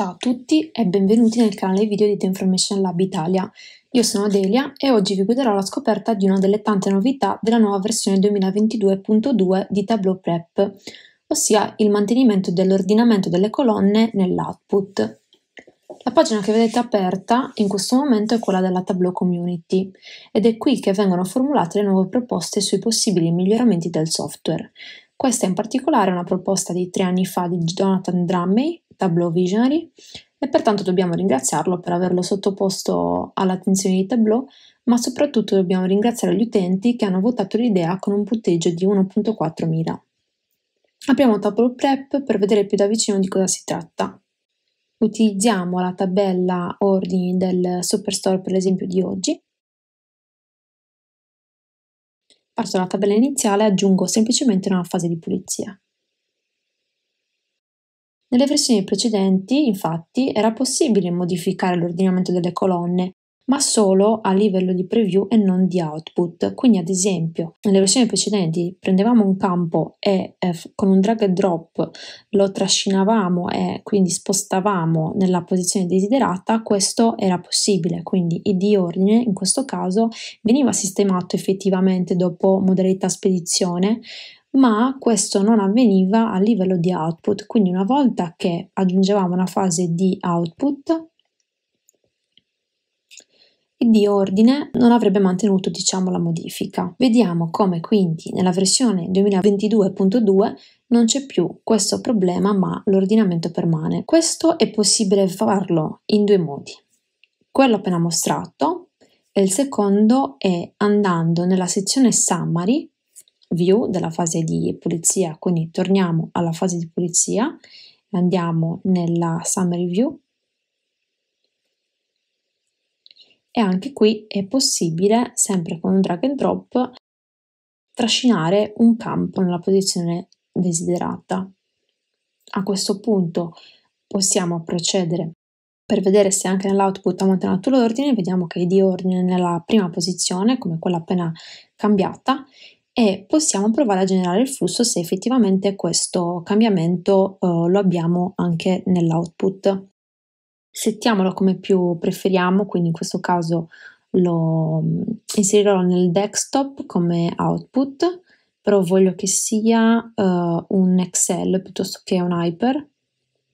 Ciao a tutti e benvenuti nel canale video di The Information Lab Italia. Io sono Delia e oggi vi guiderò la scoperta di una delle tante novità della nuova versione 2022.2 di Tableau Prep, ossia il mantenimento dell'ordinamento delle colonne nell'output. La pagina che vedete aperta in questo momento è quella della Tableau Community ed è qui che vengono formulate le nuove proposte sui possibili miglioramenti del software. Questa in particolare è una proposta di tre anni fa di Jonathan Drummey Tableau Visionary e pertanto dobbiamo ringraziarlo per averlo sottoposto all'attenzione di Tableau, ma soprattutto dobbiamo ringraziare gli utenti che hanno votato l'idea con un punteggio di 1.4000. Apriamo Tableau Prep per vedere più da vicino di cosa si tratta. Utilizziamo la tabella ordini del Superstore per l'esempio di oggi. Parto dalla tabella iniziale e aggiungo semplicemente una fase di pulizia. Nelle versioni precedenti, infatti, era possibile modificare l'ordinamento delle colonne, ma solo a livello di preview e non di output. Quindi, ad esempio, nelle versioni precedenti prendevamo un campo e eh, con un drag and drop lo trascinavamo e quindi spostavamo nella posizione desiderata, questo era possibile. Quindi il di ordine in questo caso veniva sistemato effettivamente dopo modalità spedizione ma questo non avveniva a livello di output, quindi una volta che aggiungevamo una fase di output e di ordine non avrebbe mantenuto diciamo la modifica. Vediamo come quindi nella versione 2022.2 non c'è più questo problema ma l'ordinamento permane. Questo è possibile farlo in due modi. Quello appena mostrato e il secondo è andando nella sezione summary view della fase di pulizia, quindi torniamo alla fase di pulizia, andiamo nella summary view e anche qui è possibile, sempre con un drag and drop, trascinare un campo nella posizione desiderata. A questo punto possiamo procedere per vedere se anche nell'output ha mantenuto l'ordine, vediamo che è di ordine nella prima posizione, come quella appena cambiata, e possiamo provare a generare il flusso se effettivamente questo cambiamento eh, lo abbiamo anche nell'output. Settiamolo come più preferiamo, quindi in questo caso lo mm, inserirò nel desktop come output, però voglio che sia eh, un Excel piuttosto che un Hyper,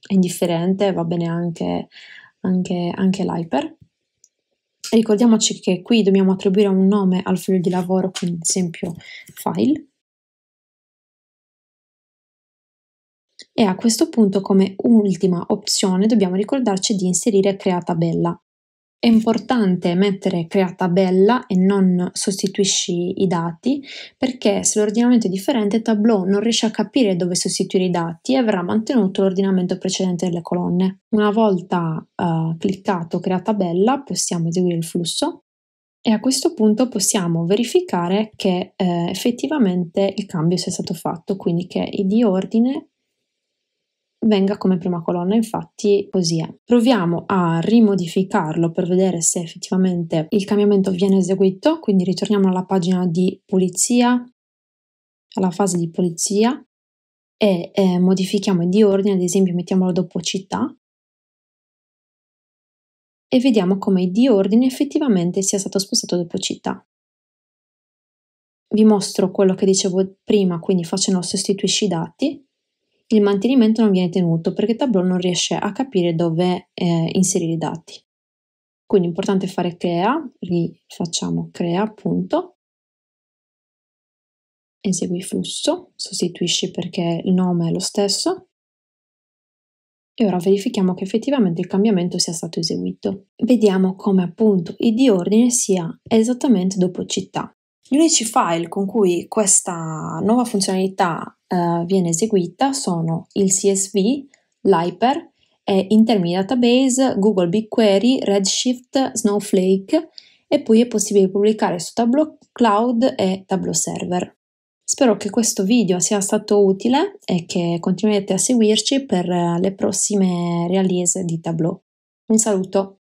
è indifferente, va bene anche, anche, anche l'Hyper. Ricordiamoci che qui dobbiamo attribuire un nome al foglio di lavoro, quindi ad esempio file, E a questo punto come ultima opzione dobbiamo ricordarci di inserire crea tabella. È importante mettere crea tabella e non sostituisci i dati perché se l'ordinamento è differente Tableau non riesce a capire dove sostituire i dati e avrà mantenuto l'ordinamento precedente delle colonne. Una volta uh, cliccato crea tabella possiamo eseguire il flusso e a questo punto possiamo verificare che eh, effettivamente il cambio sia stato fatto, quindi che i di ordine venga come prima colonna, infatti così è. Proviamo a rimodificarlo per vedere se effettivamente il cambiamento viene eseguito, quindi ritorniamo alla pagina di pulizia, alla fase di pulizia e eh, modifichiamo di ordine, ad esempio mettiamolo dopo città e vediamo come il di ordine effettivamente sia stato spostato dopo città vi mostro quello che dicevo prima, quindi facendo sostituisci dati il mantenimento non viene tenuto perché Tableau non riesce a capire dove eh, inserire i dati. Quindi è importante fare crea, rifacciamo crea appunto, esegui flusso, sostituisci perché il nome è lo stesso e ora verifichiamo che effettivamente il cambiamento sia stato eseguito. Vediamo come appunto il di ordine sia esattamente dopo città. Gli unici file con cui questa nuova funzionalità uh, viene eseguita sono il CSV, l'Hyper e intermini database, Google BigQuery, Redshift, Snowflake e poi è possibile pubblicare su Tableau Cloud e Tableau Server. Spero che questo video sia stato utile e che continuerete a seguirci per le prossime release di Tableau. Un saluto!